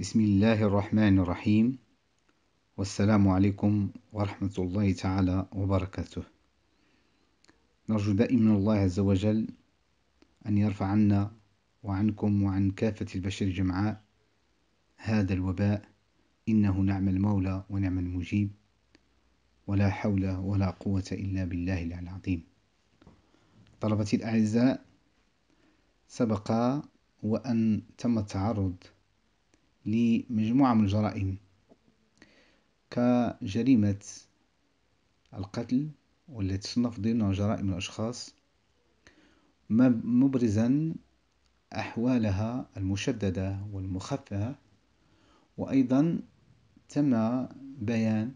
بسم الله الرحمن الرحيم والسلام عليكم ورحمة الله تعالى وبركاته نرجو دائما الله عز وجل أن يرفع عنا وعنكم وعن كافة البشر جمعاء هذا الوباء إنه نعم المولى ونعم المجيب ولا حول ولا قوة إلا بالله العظيم طلبتي الأعزاء سبق وأن تم التعرض لمجموعة من الجرائم كجريمة القتل والتي تصنف ضمن جرائم الأشخاص مبرزا أحوالها المشددة والمخففة وأيضا تم بيان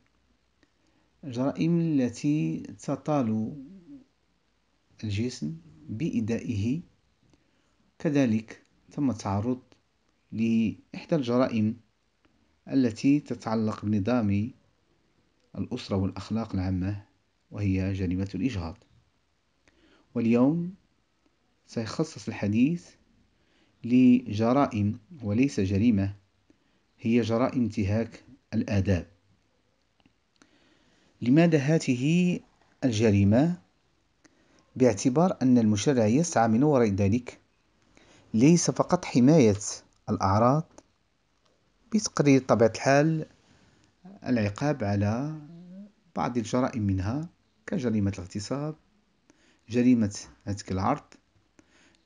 الجرائم التي تطال الجسم بإدائه كذلك تم التعرض لإحدى الجرائم التي تتعلق بنظام الأسرة والأخلاق العامة وهي جريمة الإجهاض واليوم سيخصص الحديث لجرائم وليس جريمة هي جرائم انتهاك الآداب لماذا هاته الجريمة؟ باعتبار أن المشرع يسعى من وراء ذلك ليس فقط حماية الأعراض بتقرير طبيعة الحال العقاب على بعض الجرائم منها كجريمة الاغتصاب جريمة هتك العرض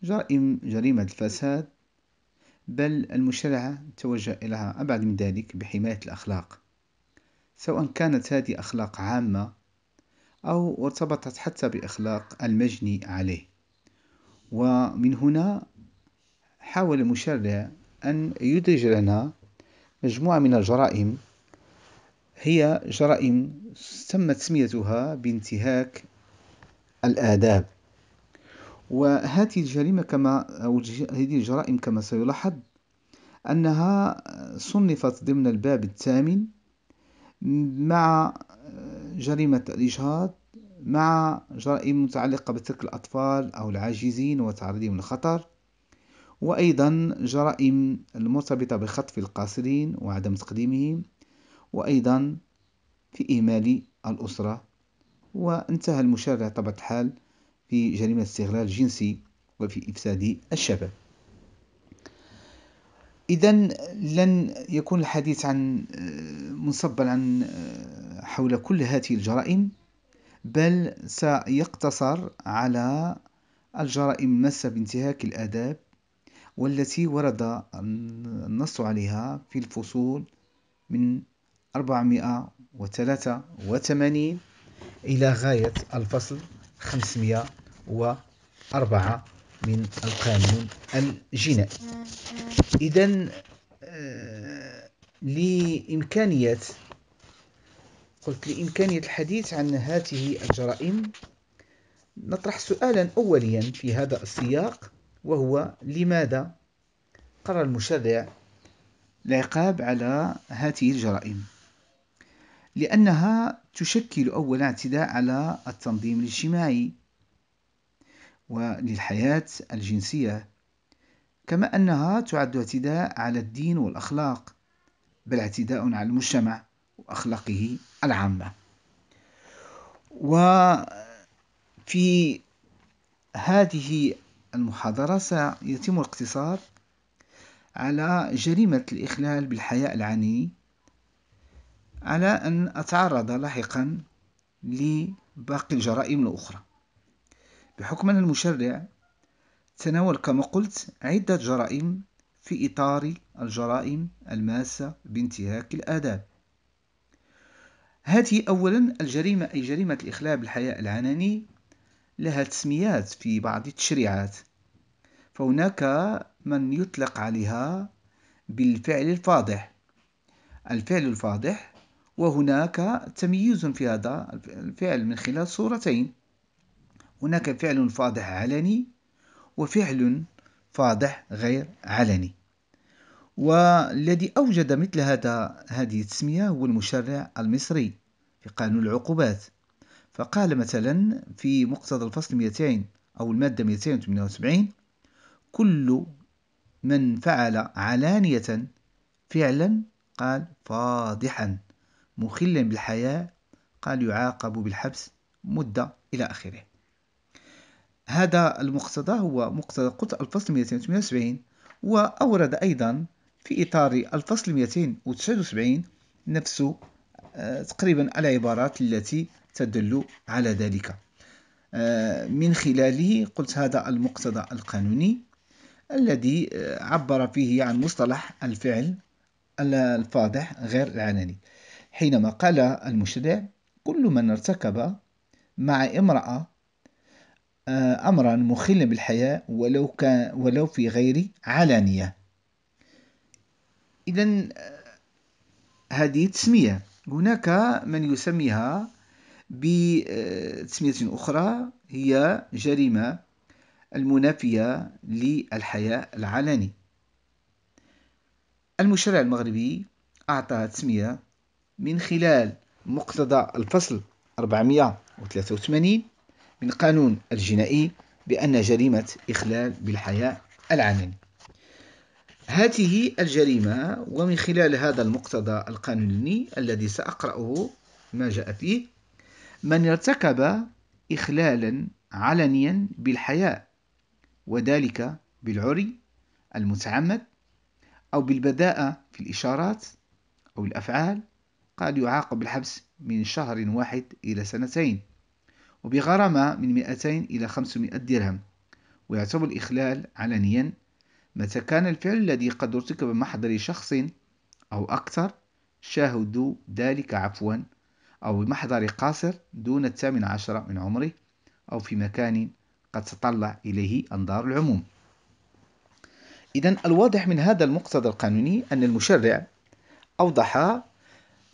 جرائم جريمة الفساد بل المشرع توجه إليها أبعد من ذلك بحماية الأخلاق سواء كانت هذه أخلاق عامة أو ارتبطت حتى بأخلاق المجني عليه ومن هنا حاول المشرع أن يدرج لنا مجموعة من الجرائم هي جرائم تم تسميتها بانتهاك الآداب وهذه الجريمة كما أو هذه الجرائم كما سيلاحظ أنها صنفت ضمن الباب الثامن مع جريمة الإجهاض مع جرائم متعلقة بترك الأطفال أو العاجزين وتعرضهم للخطر وأيضا جرائم المرتبطة بخطف القاصرين وعدم تقديمهم وأيضا في إهمال الأسرة وانتهى المشرع طبعا الحال في جريمة الاستغلال الجنسي وفي إفساد الشباب إذا لن يكون الحديث عن منصبا عن حول كل هذه الجرائم بل سيقتصر على الجرائم المسة بانتهاك الآداب والتي ورد النص عليها في الفصول من 483 إلى غاية الفصل 504 من القانون الجنائي إذا آه، لإمكانية قلت لإمكانية الحديث عن هذه الجرائم نطرح سؤالا أوليا في هذا السياق وهو لماذا قرر المشرع العقاب على هذه الجرائم لأنها تشكل أول اعتداء على التنظيم الاجتماعي وللحياة الجنسية كما أنها تعد اعتداء على الدين والأخلاق بل اعتداء على المجتمع وأخلاقه العامة وفي هذه المحاضرة سيتم الاقتصار على جريمة الإخلال بالحياء العني على أن أتعرض لاحقا لباقي الجرائم الأخرى بحكم أن المشرع تناول كما قلت عدة جرائم في إطار الجرائم الماسة بانتهاك الآداب هذه أولا الجريمة أي جريمة الإخلال بالحياء العناني لها تسميات في بعض التشريعات فهناك من يطلق عليها بالفعل الفاضح الفعل الفاضح وهناك تمييز في هذا الفعل من خلال صورتين هناك فعل فاضح علني وفعل فاضح غير علني والذي أوجد مثل هذا هذه التسمية هو المشرع المصري في قانون العقوبات فقال مثلا في مقتضى الفصل 200 أو المادة 278 كل من فعل علانية فعلا قال فاضحا مخلا بالحياة قال يعاقب بالحبس مدة إلى آخره هذا المقتضى هو مقتضى قطع الفصل 278 وأورد أيضا في إطار الفصل 279 نفسه آه، تقريبا العبارات التي تدل على ذلك آه، من خلاله قلت هذا المقتضى القانوني الذي آه، عبر فيه عن مصطلح الفعل الفاضح غير العلني حينما قال المشرع كل من ارتكب مع امرأة آه، أمرا مخلا بالحياة ولو, كان ولو في غير علانية إذا هذه تسمية هناك من يسميها بتسمية أخرى هي جريمة المنافية للحياة العلني المشرع المغربي أعطى تسمية من خلال مقتضى الفصل 483 من قانون الجنائي بأن جريمة إخلال بالحياة العلني هذه الجريمة ومن خلال هذا المقتضى القانوني الذي سأقرأه ما جاء فيه من ارتكب إخلالا علنيا بالحياء وذلك بالعري المتعمد أو بالبداءة في الإشارات أو الأفعال قد يعاقب بالحبس من شهر واحد إلى سنتين وبغرامة من 200 إلى 500 درهم ويعتبر الإخلال علنيا متى كان الفعل الذي قد ارتكب محضر شخص أو أكثر شاهدوا ذلك عفوا أو بمحضر قاصر دون الثامن عشر من عمره أو في مكان قد تطلع إليه أنظار العموم إذا الواضح من هذا المقتضى القانوني أن المشرع أوضح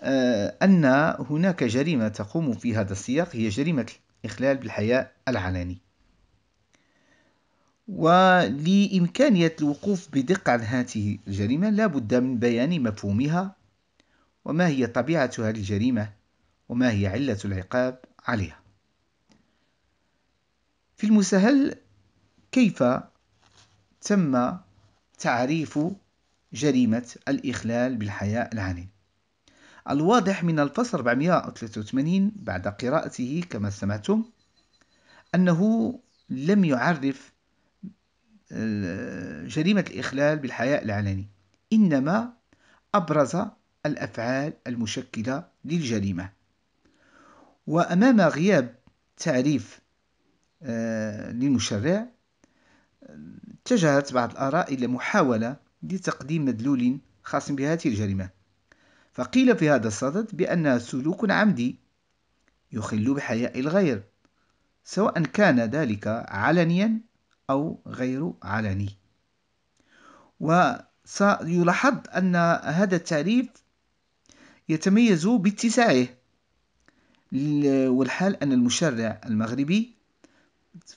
آه، أن هناك جريمة تقوم في هذا السياق هي جريمة الإخلال بالحياء العلني ولإمكانية الوقوف بدقة عن هذه الجريمة لا بد من بيان مفهومها وما هي طبيعة هذه الجريمة وما هي علة العقاب عليها في المسهل كيف تم تعريف جريمة الإخلال بالحياء العني الواضح من الفصل 483 بعد قراءته كما سمعتم أنه لم يعرف آه، جريمة الإخلال بالحياء العلني إنما أبرز الأفعال المشكلة للجريمة وأمام غياب تعريف آه، للمشرع اتجهت بعض الآراء إلى محاولة لتقديم مدلول خاص بهذه الجريمة فقيل في هذا الصدد بأنها سلوك عمدي يخل بحياء الغير سواء كان ذلك علنيا أو غير علني وسيلاحظ أن هذا التعريف يتميز باتساعه والحال أن المشرع المغربي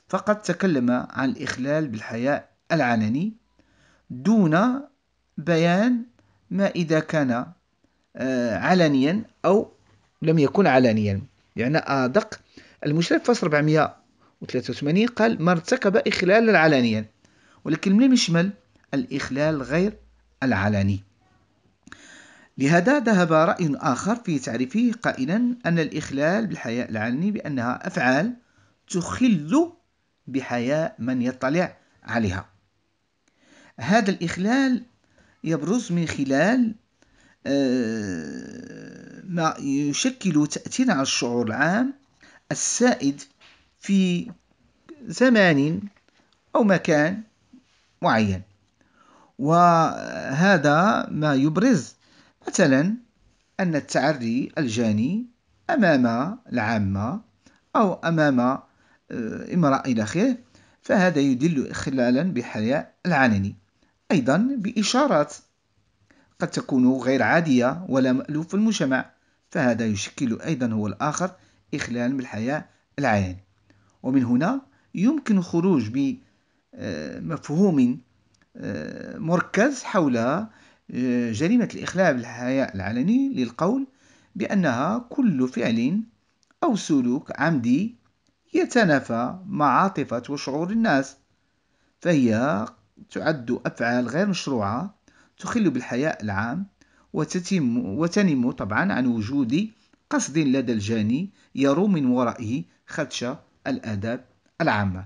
فقط تكلم عن الإخلال بالحياء العلني دون بيان ما إذا كان آه، علنيا أو لم يكن علنيا يعني أدق المشرع في 483 قال ما ارتكب إخلالا علنيا ولكن من يشمل الإخلال غير العلني لهذا ذهب رأي آخر في تعريفه قائلا أن الإخلال بالحياء العلني بأنها أفعال تخل بحياء من يطلع عليها هذا الإخلال يبرز من خلال آه، ما يشكل تأثير على الشعور العام السائد في زمان أو مكان معين وهذا ما يبرز مثلا أن التعري الجاني أمام العامة أو أمام آه، امرأة إلى آخره فهذا يدل إخلالا بحياء العلني أيضا بإشارات قد تكون غير عادية ولا مألوف في المجتمع فهذا يشكل أيضا هو الآخر إخلال بالحياء العلني ومن هنا يمكن خروج بمفهوم آه، مركز حول آه، جريمة الإخلال بالحياء العلني للقول بأنها كل فعل أو سلوك عمدي يتنافى مع عاطفة وشعور الناس فهي تعد أفعال غير مشروعة تخل بالحياء العام وتتم وتنم طبعا عن وجود قصد لدى الجاني يروم من ورائه خدشة الآداب العامة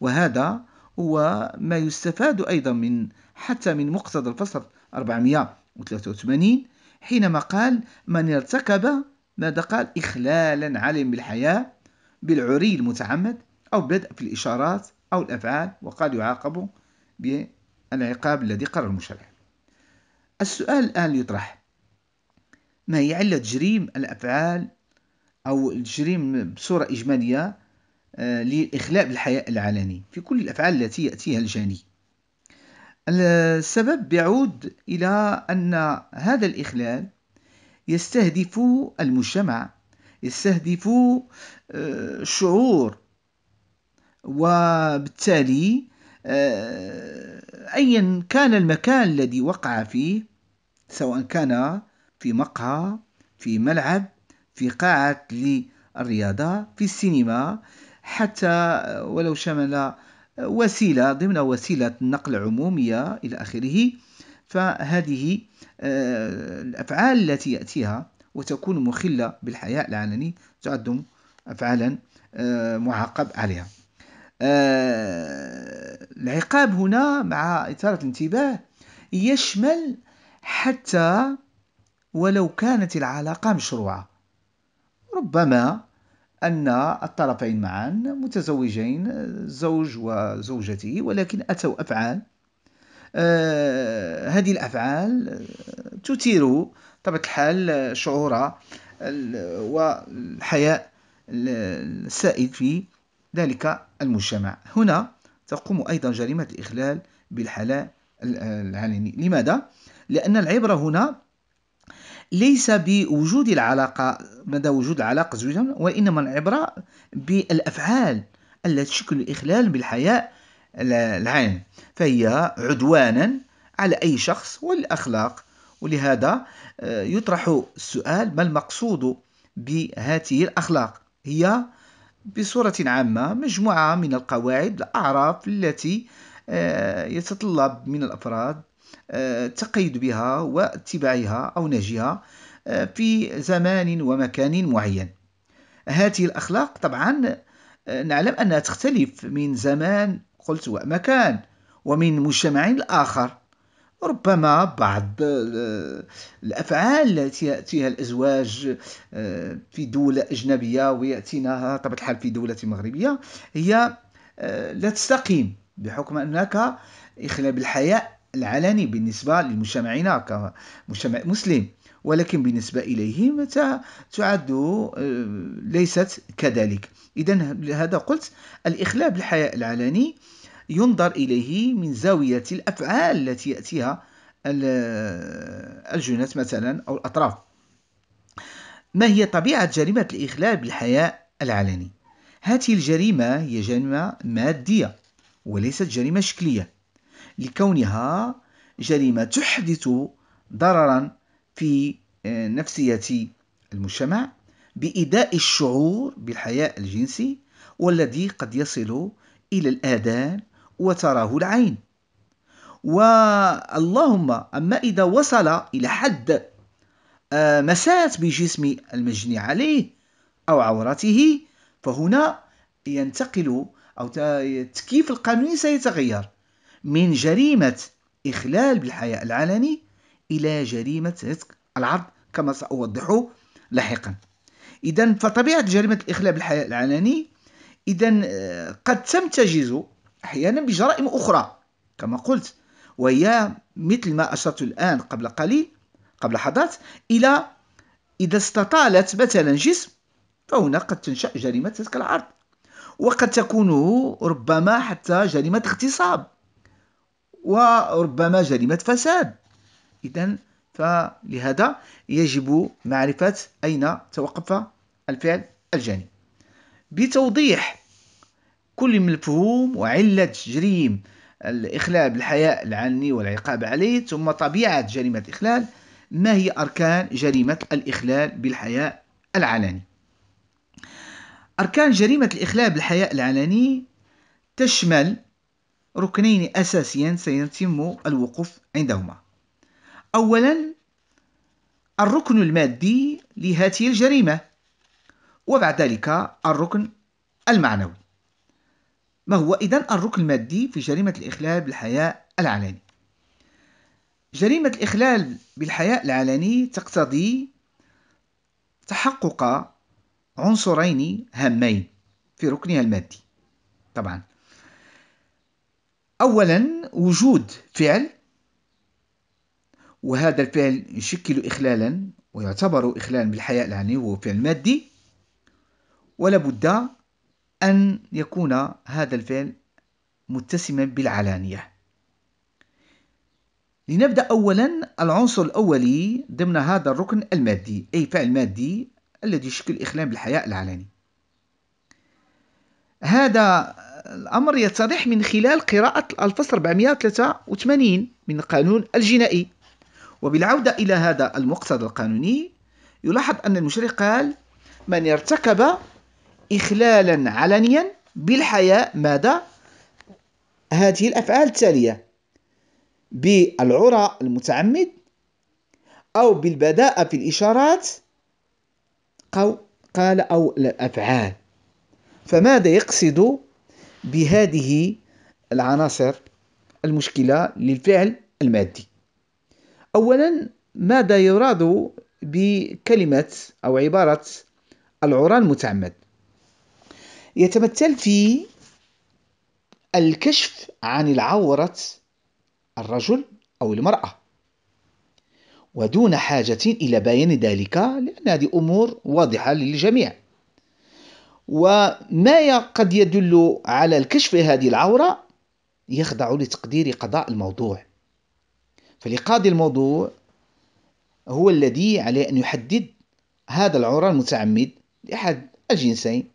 وهذا هو ما يستفاد أيضا من حتى من مقتضى الفصل 483 حينما قال من ارتكب ماذا قال إخلالا علم بالحياة بالعري المتعمد أو بدء في الإشارات أو الأفعال وقال يعاقب بالعقاب الذي قرر المشرع السؤال الآن يطرح ما هي علة جريم الأفعال أو الجريم بصورة إجمالية للإخلاء آه، بالحياء العلني في كل الأفعال التي يأتيها الجاني السبب يعود إلى أن هذا الإخلال يستهدف المجتمع يستهدف الشعور آه، وبالتالي آه، أيا كان المكان الذي وقع فيه سواء كان في مقهى في ملعب في قاعة للرياضة في السينما حتى آه، ولو شمل وسيلة ضمن وسيلة نقل عمومية إلى آخره فهذه آه، الأفعال التي يأتيها وتكون مخلة بالحياء العلني تعد أفعالا آه، معاقب عليها آه، العقاب هنا مع إثارة الانتباه يشمل حتى ولو كانت العلاقة مشروعة ربما أن الطرفين معا متزوجين زوج وزوجته ولكن أتوا أفعال آه هذه الأفعال آه، تثير طبعا الحال آه، شعور والحياء السائد في ذلك المجتمع هنا تقوم أيضا جريمة الإخلال بالحلاء آه، العلني لماذا؟ لأن العبرة هنا ليس بوجود العلاقة مدى وجود العلاقة زوجة وإنما العبرة بالأفعال التي تشكل الإخلال بالحياء العام فهي عدوانا على أي شخص والأخلاق ولهذا آه، يطرح السؤال ما المقصود بهذه الأخلاق هي بصورة عامة مجموعة من القواعد الأعراف التي آه، يتطلب من الأفراد التقيد آه، بها واتباعها أو نهجها آه، في زمان ومكان معين هذه الأخلاق طبعا آه، نعلم أنها تختلف من زمان قلت ومكان ومن مجتمع آخر ربما بعض الافعال التي ياتيها الازواج في دوله اجنبيه وياتيناها طبعا الحال في دوله مغربيه هي لا تستقيم بحكم انك اخلال بالحياء العلني بالنسبة لمجتمعنا كمجتمع مسلم ولكن بالنسبة إليهم تعد آه، ليست كذلك إذا هذا قلت الإخلاء بالحياء العلني ينظر إليه من زاوية الأفعال التي يأتيها آه، الجنات مثلا أو الأطراف ما هي طبيعة جريمة الإخلاء بالحياء العلني؟ هذه الجريمة هي جريمة مادية وليست جريمة شكلية لكونها جريمة تحدث ضررا في آه، نفسية المجتمع بإداء الشعور بالحياء الجنسي والذي قد يصل إلى الآذان وتراه العين واللهم أما إذا وصل إلى حد آه، مسات بجسم المجني عليه أو عورته فهنا ينتقل أو تكييف القانوني سيتغير من جريمة إخلال بالحياء العلني إلى جريمة رتق العرض كما سأوضح لاحقا إذا فطبيعة جريمة الإخلال بالحياء العلني إذا آه، قد تمتجز أحيانا بجرائم أخرى كما قلت وهي مثل ما أشرت الآن قبل قليل قبل لحظات إلى إذا استطالت مثلا جسم فهنا قد تنشأ جريمة تلك العرض وقد تكون ربما حتى جريمة اغتصاب وربما جريمة فساد إذا فلهذا يجب معرفة أين توقف الفعل الجاني بتوضيح كل من الفهوم وعلة جريم الإخلال بالحياء العلني والعقاب عليه ثم طبيعة جريمة الإخلال ما هي أركان جريمة الإخلال بالحياء العلني أركان جريمة الإخلال بالحياء العلني تشمل ركنين أساسيين سيتم الوقوف عندهما أولا الركن المادي لهذه الجريمة وبعد ذلك الركن المعنوي ما هو إذن الركن المادي في جريمة الإخلال بالحياء العلني جريمة الإخلال بالحياء العلني تقتضي تحقق عنصرين هامين في ركنها المادي طبعا أولا وجود فعل وهذا الفعل يشكل إخلالا ويعتبر إخلال بالحياء العام يعني هو فعل مادي ولابد أن يكون هذا الفعل متسما بالعلانية لنبدأ أولا العنصر الأولي ضمن هذا الركن المادي أي فعل مادي الذي يشكل إخلال بالحياء العلاني هذا الأمر يتضح من خلال قراءة الفصل 483 من القانون الجنائي وبالعودة إلى هذا المقتضى القانوني يلاحظ أن المشرع قال من ارتكب إخلالا علنيا بالحياء ماذا؟ هذه الأفعال التالية بالعرى المتعمد أو بالبداءة في الإشارات قال أو الأفعال فماذا يقصد بهذه العناصر المشكلة للفعل المادي أولا ماذا يراد بكلمة أو عبارة العرى المتعمد يتمثل في الكشف عن العورة الرجل أو المرأة ودون حاجة إلى بيان ذلك لأن هذه أمور واضحة للجميع وما قد يدل على الكشف هذه العورة يخضع لتقدير قضاء الموضوع فلقاضي الموضوع هو الذي عليه أن يحدد هذا العورة المتعمد لأحد الجنسين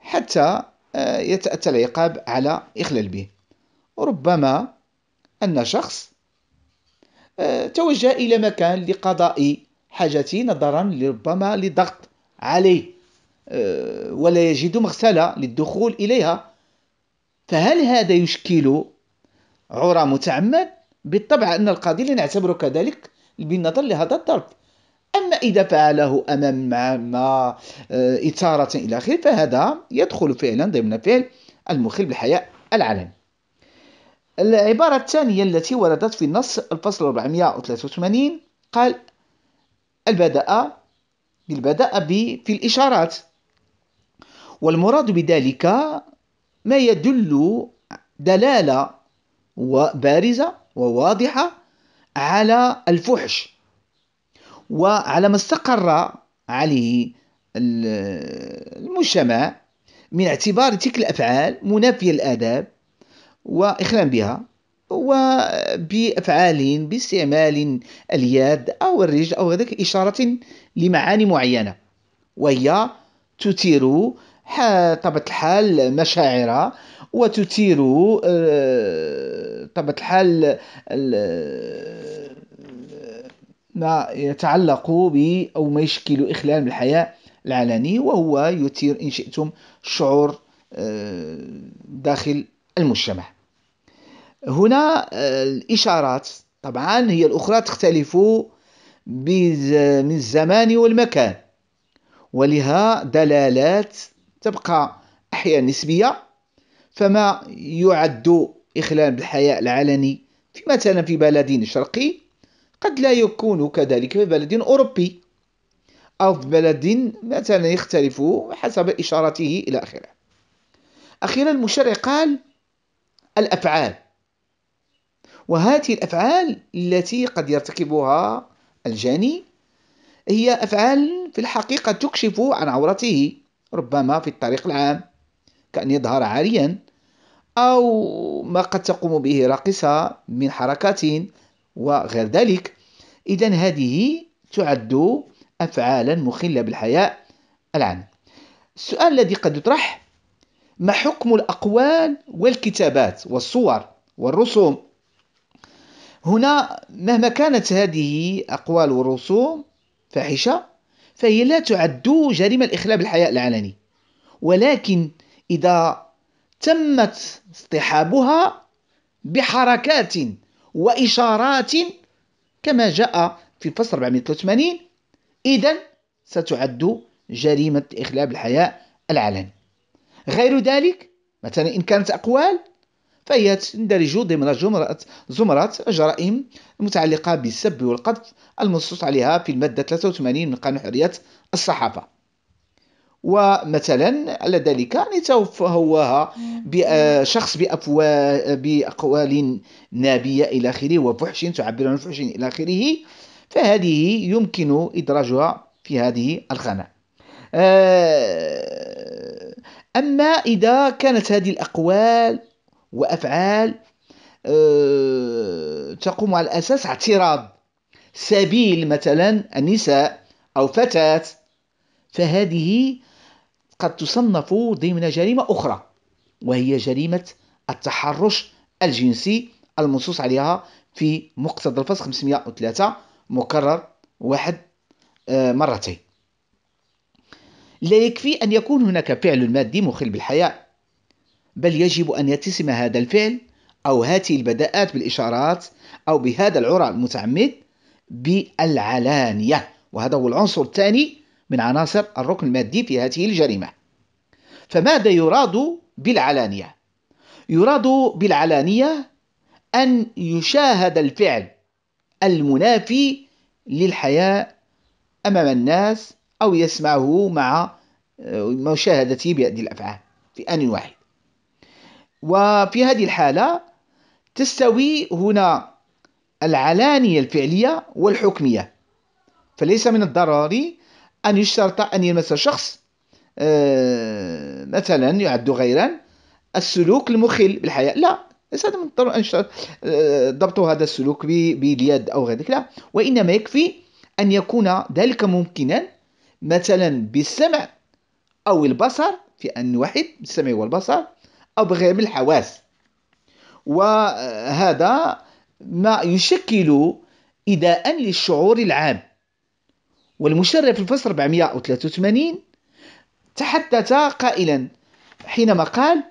حتى آه، يتأتى العقاب على إخلال به ربما أن شخص آه، توجه إلى مكان لقضاء حاجته نظرا لربما لضغط عليه آه، ولا يجد مغسلة للدخول إليها فهل هذا يشكل عرى متعمد بالطبع أن القاضي لا نعتبره كذلك بالنظر لهذا الضرب أما إذا فعله أمام ما آه، إثارة إلى آخره فهذا يدخل فعلا ضمن فعل المخل بالحياء العلني العبارة الثانية التي وردت في النص الفصل 483 قال البدأ بالبدأ في الإشارات والمراد بذلك ما يدل دلالة بارزة وواضحة على الفحش وعلى ما استقر عليه المجتمع من اعتبار تلك الأفعال منافية الآداب وإخلام بها وبأفعال باستعمال اليد أو الرجل أو ذلك إشارة لمعاني معينة وهي تثير طبعا الحال مشاعرها وتثير آه، طبعا الحال ما يتعلق ب أو ما يشكل إخلال بالحياة العلني وهو يثير إن شئتم شعور آه، داخل المجتمع هنا آه، الإشارات طبعا هي الأخرى تختلف من الزمان والمكان ولها دلالات تبقى أحياء نسبية فما يعد إخلال بالحياء العلني في مثلا في بلد شرقي قد لا يكون كذلك في بلد أوروبي أو في بلد مثلا يختلف حسب إشارته إلى آخره أخيرا المشرع قال الأفعال وهذه الأفعال التي قد يرتكبها الجاني هي أفعال في الحقيقة تكشف عن عورته ربما في الطريق العام كأن يظهر عاريا أو ما قد تقوم به راقصة من حركات وغير ذلك إذا هذه تعد أفعالا مخلة بالحياء العام السؤال الذي قد يطرح ما حكم الأقوال والكتابات والصور والرسوم هنا مهما كانت هذه أقوال ورسوم فاحشة فهي لا تعد جريمة الإخلاء بالحياء العلني ولكن إذا تمت اصطحابها بحركات وإشارات كما جاء في فصل 483 إذا ستعد جريمة إخلاء بالحياء العلني غير ذلك مثلا إن كانت أقوال فهي تندرج ضمن جمرة زمرة جرائم المتعلقة بالسب والقذف المنصوص عليها في المادة 83 من قانون حرية الصحافة ومثلا على ذلك أن يعني تفهوها بشخص آه، بافواه بأقوال نابية إلى آخره وفحش تعبر عن فحش إلى آخره فهذه يمكن إدراجها في هذه الخانة آه، أما إذا كانت هذه الأقوال وأفعال آه، تقوم على اساس اعتراض سبيل مثلا النساء أو فتاة فهذه قد تصنف ضمن جريمة أخرى وهي جريمة التحرش الجنسي المنصوص عليها في مقتضى الفصل 503 مكرر واحد آه، مرتين لا يكفي أن يكون هناك فعل مادي مخل بالحياه بل يجب أن يتسم هذا الفعل أو هذه البداءات بالإشارات أو بهذا العرى المتعمد بالعلانية وهذا هو العنصر الثاني من عناصر الركن المادي في هذه الجريمة فماذا يراد بالعلانية؟ يراد بالعلانية أن يشاهد الفعل المنافي للحياة أمام الناس أو يسمعه مع مشاهدته بأيدي الأفعال في آن واحد وفي هذه الحالة تستوي هنا العلانية الفعلية والحكمية فليس من الضروري أن يشترط أن يلمس شخص آه، مثلا يعد غيرا السلوك المخل بالحياة لا ليس من الضروري أن يشترط آه، ضبط هذا السلوك باليد أو غيرك لا وإنما يكفي أن يكون ذلك ممكنا مثلا بالسمع أو البصر في أن واحد بالسمع والبصر أو بغير الحواس وهذا ما يشكل إيذاء للشعور العام والمشرع في الفصل 483 تحدث قائلا حينما قال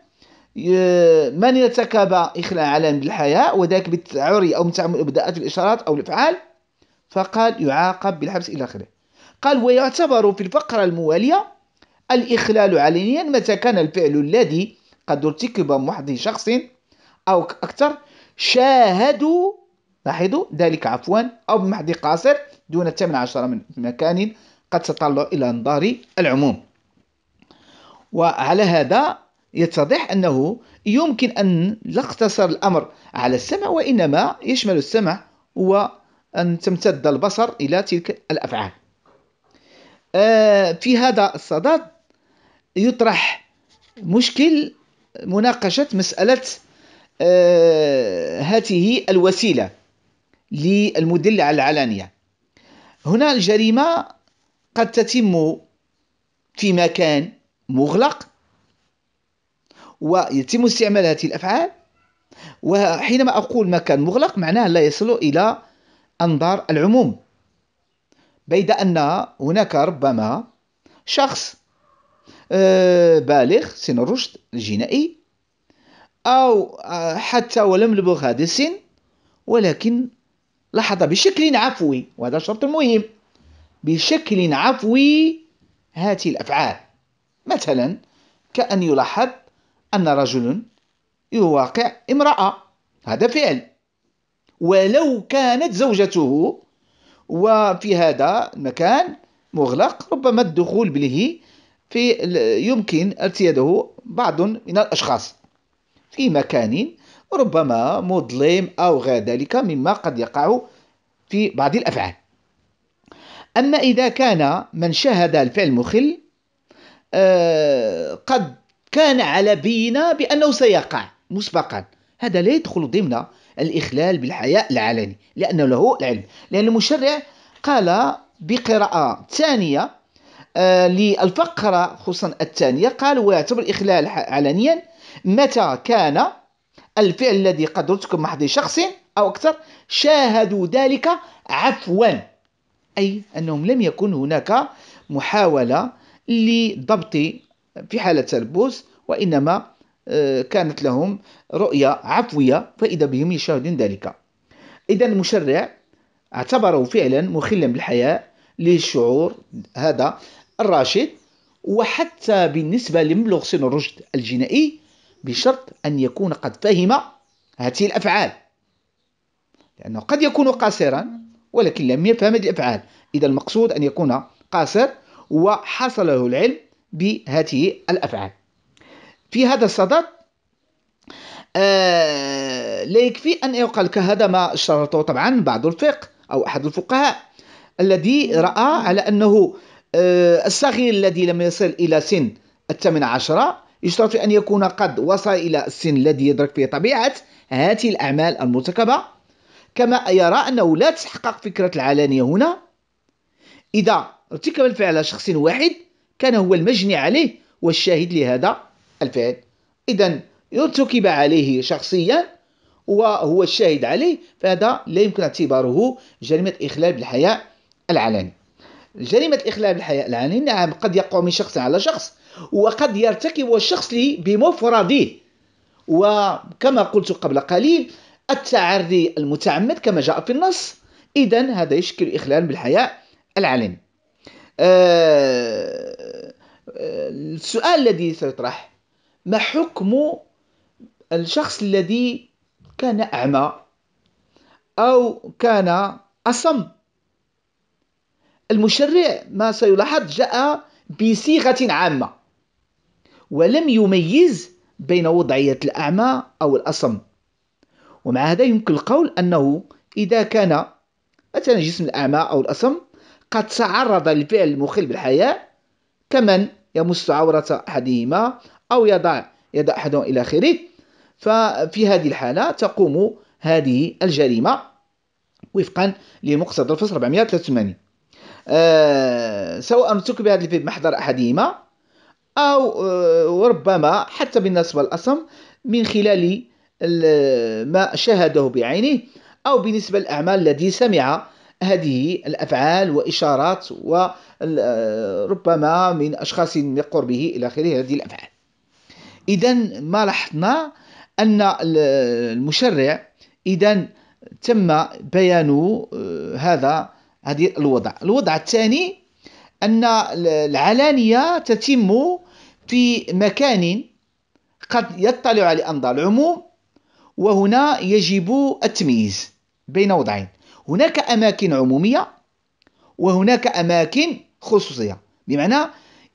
من ارتكب إخلاء علن بالحياء وذلك بالتعري أو من إبداءات الإشارات أو الأفعال فقال يعاقب بالحبس إلى آخره قال ويعتبر في الفقرة الموالية الإخلال علنيا متى كان الفعل الذي قد ارتكب محض شخص أو أكثر شاهدوا لاحظوا ذلك عفوا أو بمحض قاصر دون الثامن عشر من مكان قد تطلع إلى انظار العموم وعلى هذا يتضح أنه يمكن أن نقتصر الأمر على السمع وإنما يشمل السمع وأن تمتد البصر إلى تلك الأفعال آه، في هذا الصدد يطرح مشكل مناقشة مسألة آه، هذه الوسيلة للمدل على العلانية هنا الجريمة قد تتم في مكان مغلق ويتم استعمال هذه الأفعال وحينما أقول مكان مغلق معناه لا يصل إلى أنظار العموم بيد أن هناك ربما شخص آه، بالغ سن الرشد الجنائي أو آه، حتى ولم يبلغ هذا السن ولكن لاحظ بشكل عفوي وهذا شرط مهم بشكل عفوي هذه الأفعال مثلا كأن يلاحظ أن رجل يواقع امرأة هذا فعل ولو كانت زوجته وفي هذا المكان مغلق ربما الدخول به في يمكن ارتياده بعض من الأشخاص في مكان ربما مظلم أو غير ذلك مما قد يقع في بعض الأفعال أما إذا كان من شاهد الفعل مخل آه، قد كان على بينة بأنه سيقع مسبقا هذا لا يدخل ضمن الإخلال بالحياء العلني لأنه له العلم لأن المشرع قال بقراءة ثانية آه، للفقرة خصوصا الثانية قال ويعتبر إخلال علنيا متى كان الفعل الذي قدرتكم محض شخص أو أكثر شاهدوا ذلك عفوا أي أنهم لم يكن هناك محاولة لضبط في حالة البوس وإنما آه، كانت لهم رؤية عفوية فإذا بهم يشاهدون ذلك إذا المشرع اعتبره فعلا مخلا بالحياة للشعور هذا الراشد وحتى بالنسبة لمبلغ سن الرشد الجنائي بشرط أن يكون قد فهم هذه الأفعال لأنه قد يكون قاصرا ولكن لم يفهم هذه الأفعال إذا المقصود أن يكون قاصر وحصل له العلم بهذه الأفعال في هذا الصدد آه لا يكفي أن يقال كهذا ما اشترطه طبعا بعض الفقه أو أحد الفقهاء الذي رأى على أنه آه، الصغير الذي لم يصل إلى سن الثامن عشرة يشترط أن يكون قد وصل إلى السن الذي يدرك فيه طبيعة هذه الأعمال المرتكبة كما يرى أنه لا تحقق فكرة العلانية هنا إذا ارتكب الفعل شخص واحد كان هو المجني عليه والشاهد لهذا الفعل إذا ارتكب عليه شخصيا وهو الشاهد عليه فهذا لا يمكن اعتباره جريمة إخلال بالحياء العلني جريمة الإخلال بالحياء العاني نعم قد يقع من شخص على شخص وقد يرتكب الشخص بمفرده وكما قلت قبل قليل التعري المتعمد كما جاء في النص إذا هذا يشكل إخلال بالحياء العلني أه السؤال الذي سيطرح ما حكم الشخص الذي كان أعمى أو كان أصم المشرع ما سيلاحظ جاء بصيغة عامة ولم يميز بين وضعية الأعمى أو الأصم ومع هذا يمكن القول أنه إذا كان مثلا جسم الأعمى أو الأصم قد تعرض للفعل المخل بالحياة كمن يمس عورة أحدهما أو يضع يد أحدهم إلى آخره ففي هذه الحالة تقوم هذه الجريمة وفقا لمقتضى الفصل 483 آه، سواء ارتكب هذا الفيلم محضر أحدهما أو آه، وربما حتى بالنسبة للأصم من خلال آه، ما شاهده بعينه أو بالنسبة للأعمال الذي سمع هذه الأفعال وإشارات وربما من أشخاص من قربه إلى آخره هذه الأفعال إذا ما لاحظنا أن المشرع إذا تم بيان هذا هذه الوضع الوضع الثاني أن العلانية تتم في مكان قد يطلع عليه أنظار العموم وهنا يجب التمييز بين وضعين هناك أماكن عمومية وهناك أماكن خصوصية بمعنى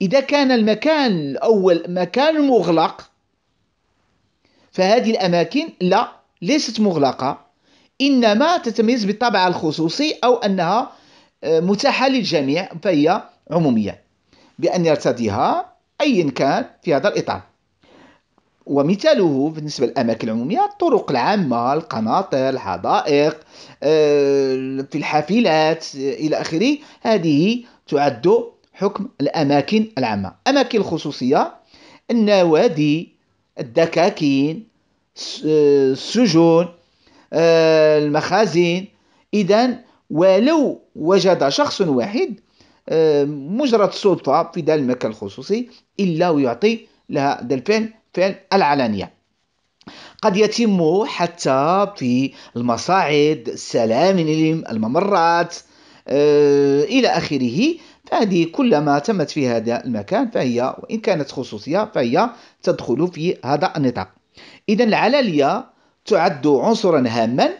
إذا كان المكان الأول مكان مغلق فهذه الأماكن لا ليست مغلقة إنما تتميز بالطابع الخصوصي أو أنها آه، متاحة للجميع فهي عمومية بأن يرتديها أيا كان في هذا الإطار ومثاله بالنسبة للأماكن العمومية الطرق العامة القناطر الحدائق آه، في الحافلات آه، إلى آخره هذه تعد حكم الأماكن العامة أماكن الخصوصية النوادي الدكاكين السجون آه، المخازن إذا ولو وجد شخص واحد آه، مجرد سلطة في ذا المكان الخصوصي إلا ويعطي لها ذا الفعل فعل العلانية قد يتم حتى في المصاعد السلام الممرات آه، إلى آخره فهذه كلما تمت في هذا المكان فهي وإن كانت خصوصية فهي تدخل في هذا النطاق إذا العلالية تعد عنصرا هاما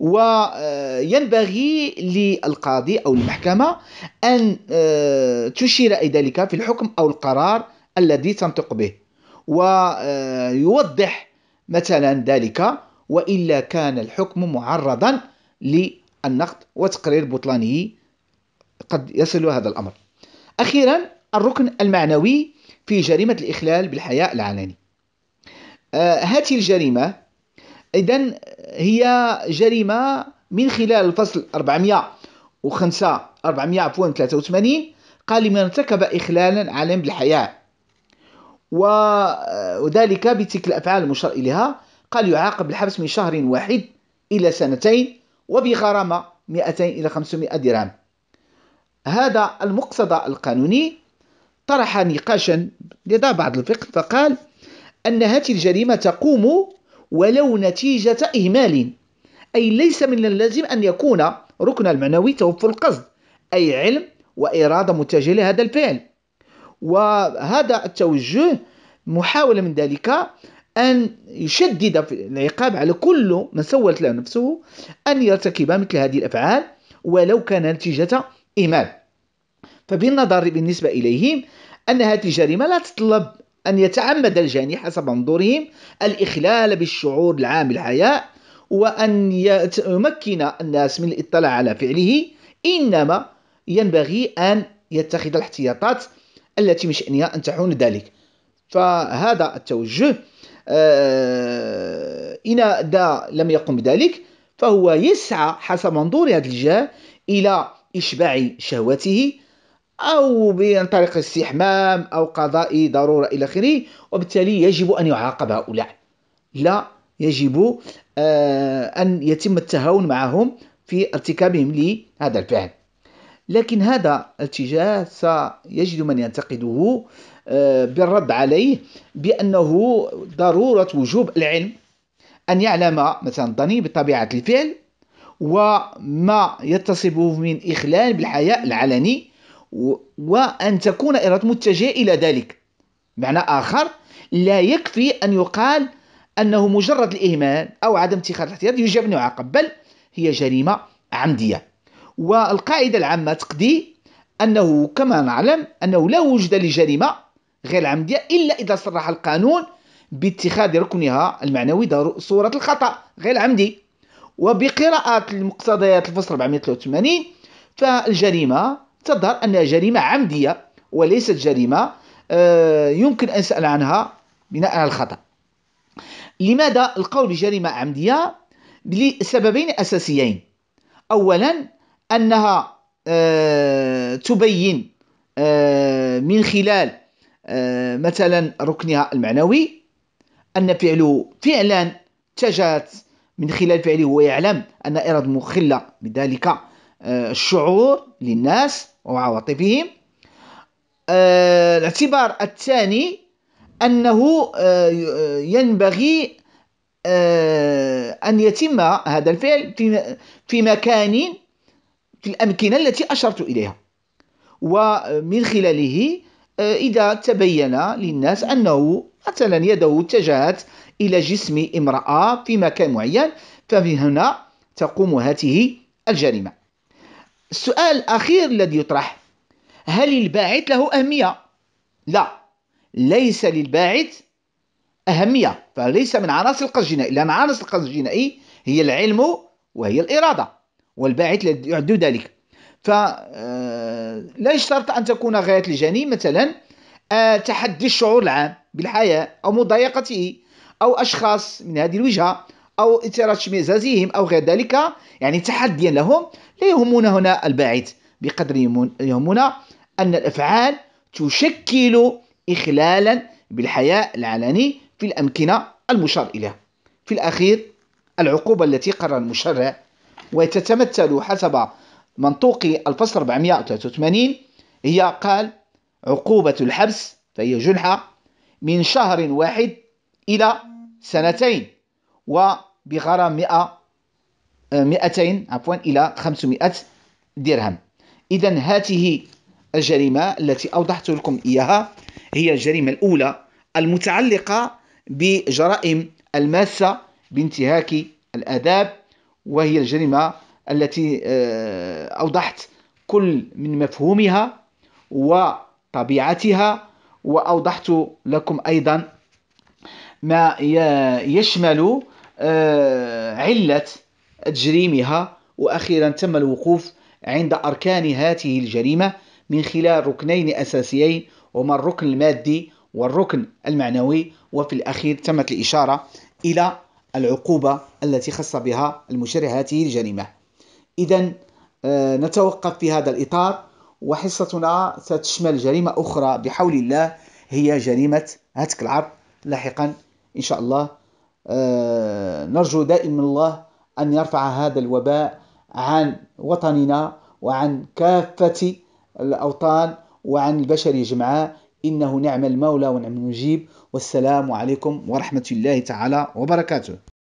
وينبغي للقاضي أو المحكمة أن آه، تشير الى ذلك في الحكم أو القرار الذي تنطق به ويوضح مثلا ذلك وإلا كان الحكم معرضا للنقد وتقرير بطلانه قد يصل هذا الأمر أخيرا الركن المعنوي في جريمة الإخلال بالحياء العلني آه، هذه الجريمة إذا هي جريمة من خلال الفصل 405 483 قال لمن ارتكب إخلالا عالم بالحياة وذلك بتلك الأفعال المشار إليها قال يعاقب بالحبس من شهر واحد إلى سنتين وبغرامة 200 إلى 500 درهم هذا المقتضى القانوني طرح نقاشا لدى بعض الفقه فقال أن هذه الجريمة تقوم ولو نتيجة إهمال أي ليس من اللازم أن يكون ركن المعنوي توفر القصد أي علم وإرادة متجهة لهذا الفعل وهذا التوجه محاولة من ذلك أن يشدد في العقاب على كل من سولت له نفسه أن يرتكب مثل هذه الأفعال ولو كان نتيجة إهمال فبالنظر بالنسبة إليهم أن هذه الجريمة لا تطلب أن يتعمد الجاني حسب منظورهم الإخلال بالشعور العام الحياء وأن يمكن الناس من الاطلاع على فعله إنما ينبغي أن يتخذ الاحتياطات التي من شأنها أن تحون ذلك فهذا التوجه آه، إن دا لم يقم بذلك فهو يسعى حسب منظور هذا الجاه إلى إشباع شهوته أو عن طريق استحمام أو قضاء ضرورة إلى آخره وبالتالي يجب أن يعاقب هؤلاء لا يجب آه، أن يتم التهاون معهم في ارتكابهم لهذا الفعل لكن هذا الاتجاه سيجد من ينتقده آه، بالرد عليه بأنه ضرورة وجوب العلم أن يعلم مثلا الضني بطبيعة الفعل وما يتصبه من إخلال بالحياء العلني وأن تكون إرادة متجهة إلى ذلك معنى آخر لا يكفي أن يقال أنه مجرد الإهمال أو عدم اتخاذ الاحتياط يجب أن يعاقب بل هي جريمة عمدية والقاعدة العامة تقضي أنه كما نعلم أنه لا وجود لجريمة غير عمدية إلا إذا صرح القانون باتخاذ ركنها المعنوي صورة الخطأ غير العمدي وبقراءة المقتضيات الفصل 483 فالجريمة تظهر أنها جريمة عمدية وليست جريمة آه، يمكن أن نسأل عنها بناء على الخطأ لماذا القول بجريمة عمدية لسببين أساسيين أولا أنها آه، تبين آه، من خلال مثلا ركنها المعنوي أن فعله فعلا تجات من خلال فعله هو يعلم أن إرادة مخلة بذلك الشعور للناس وعواطفهم آه، الاعتبار الثاني أنه آه، ينبغي آه، أن يتم هذا الفعل في مكان في الأمكنة التي أشرت إليها ومن خلاله إذا تبين للناس أنه مثلا يده اتجهت إلى جسم امرأة في مكان معين فمن هنا تقوم هذه الجريمة السؤال الأخير الذي يطرح هل الباعث له أهمية؟ لا ليس للباعث أهمية فليس من عناصر القصد الجنائي لأن عناصر القصد الجنائي هي العلم وهي الإرادة والباعث يعد ذلك فلا آه، يشترط أن تكون غاية الجاني مثلا آه، تحدي الشعور العام بالحياة أو مضايقته أو أشخاص من هذه الوجهة أو اشمئزازهم أو غير ذلك يعني تحديا لهم لا يهمون هنا الباعث بقدر يهمون أن الأفعال تشكل إخلالا بالحياء العلني في الأمكنة المشار إليها في الأخير العقوبة التي قرر المشرع وتتمثل حسب منطوق الفصل 483 هي قال عقوبة الحبس فهي جنحة من شهر واحد إلى سنتين وبغرام 100 200 آه، عفوا إلى 500 درهم إذا هذه الجريمة التي أوضحت لكم إياها هي الجريمة الأولى المتعلقة بجرائم الماسة بانتهاك الآداب وهي الجريمة التي آه، أوضحت كل من مفهومها وطبيعتها وأوضحت لكم أيضا ما يشمل آه، علة تجريمها وأخيرا تم الوقوف عند أركان هذه الجريمة من خلال ركنين أساسيين هما الركن المادي والركن المعنوي وفي الأخير تمت الإشارة إلى العقوبة التي خص بها المشرع هذه الجريمة إذا آه، نتوقف في هذا الإطار وحصتنا ستشمل جريمة أخرى بحول الله هي جريمة هتك العرض لاحقا إن شاء الله آه، نرجو دائما الله أن يرفع هذا الوباء عن وطننا وعن كافة الأوطان وعن البشر جمعاء إنه نعم المولى ونعم المجيب والسلام عليكم ورحمة الله تعالى وبركاته